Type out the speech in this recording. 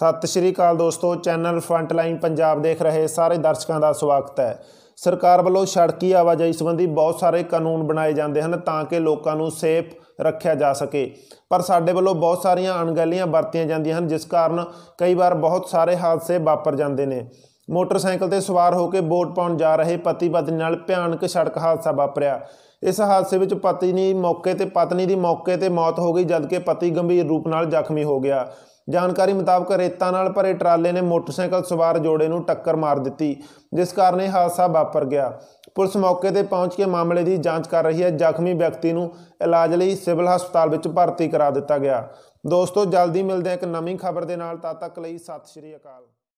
ਸਤਿ ਸ਼੍ਰੀ ਅਕਾਲ ਦੋਸਤੋ channel frontline Punjab ਦੇਖ ਰਹੇ ਸਾਰੇ ਦਰਸ਼ਕਾਂ ਦਾ ਸਵਾਗਤ ਹੈ ਸਰਕਾਰ ਵੱਲੋਂ ਸੜਕੀ ਆਵਾਜਾਈ ਸੰਬੰਧੀ ਬਹੁਤ ਸਾਰੇ ਕਾਨੂੰਨ ਬਣਾਏ ਜਾਂਦੇ ਹਨ ਤਾਂ ਕਿ ਲੋਕਾਂ ਨੂੰ ਸੇਫ ਰੱਖਿਆ ਜਾ ਸਕੇ ਪਰ ਸਾਡੇ ਵੱਲੋਂ ਬਹੁਤ ਸਾਰੀਆਂ ਅਣਗਹਿਲੀਆਂ ਵਰਤੀਆਂ ਜਾਂਦੀਆਂ ਹਨ ਜਿਸ ਕਾਰਨ ਕਈ ਵਾਰ ਬਹੁਤ ਸਾਰੇ ਹਾਦਸੇ ਵਾਪਰ ਜਾਂਦੇ ਨੇ ਮੋਟਰਸਾਈਕਲ ਤੇ ਸਵਾਰ ਹੋ ਕੇ ਵੋਟ ਪਾਉਣ ਜਾ ਰਹੇ ਪਤੀ ਪਤਨੀ ਨਾਲ ਭਿਆਨਕ ਸੜਕ ਹਾਦਸਾ ਵਾਪਰਿਆ ਇਸ ਹਾਦਸੇ ਵਿੱਚ ਦੀ ਮੌਕੇ ਤੇ ਪਤਨੀ ਦੀ ਮੌਕੇ ਤੇ ਮੌਤ ਹੋ ਗਈ ਜਦਕਿ ਪਤੀ ਗੰਭੀਰ ਰੂਪ ਨਾਲ ਜ਼ਖਮੀ ਹੋ ਗਿਆ ਜਾਣਕਾਰੀ ਮੁਤਾਬਕ ਰੇਤਾਂ ਨਾਲ ਭਰੇ ਟਰਾਲੇ ਨੇ ਮੋਟਰਸਾਈਕਲ ਸਵਾਰ ਜੋੜੇ ਨੂੰ ਟੱਕਰ ਮਾਰ ਦਿੱਤੀ ਜਿਸ ਕਾਰਨ ਇਹ ਹਾਦਸਾ ਵਾਪਰ ਗਿਆ ਪੁਲਿਸ ਮੌਕੇ ਤੇ ਪਹੁੰਚ ਕੇ ਮਾਮਲੇ ਦੀ ਜਾਂਚ ਕਰ ਰਹੀ ਹੈ ਜ਼ਖਮੀ ਵਿਅਕਤੀ ਨੂੰ ਇਲਾਜ ਲਈ ਸਿਵਲ ਹਸਪਤਾਲ ਵਿੱਚ ਭਰਤੀ ਕਰਾ ਦਿੱਤਾ ਗਿਆ ਦੋਸਤੋ ਜਲਦੀ ਮਿਲਦੇ ਹਾਂ ਇੱਕ ਨਵੀਂ ਖਬਰ ਦੇ ਨਾਲ ਤਦ ਤੱਕ ਲਈ ਸਤਿ ਸ਼੍ਰੀ ਅਕਾਲ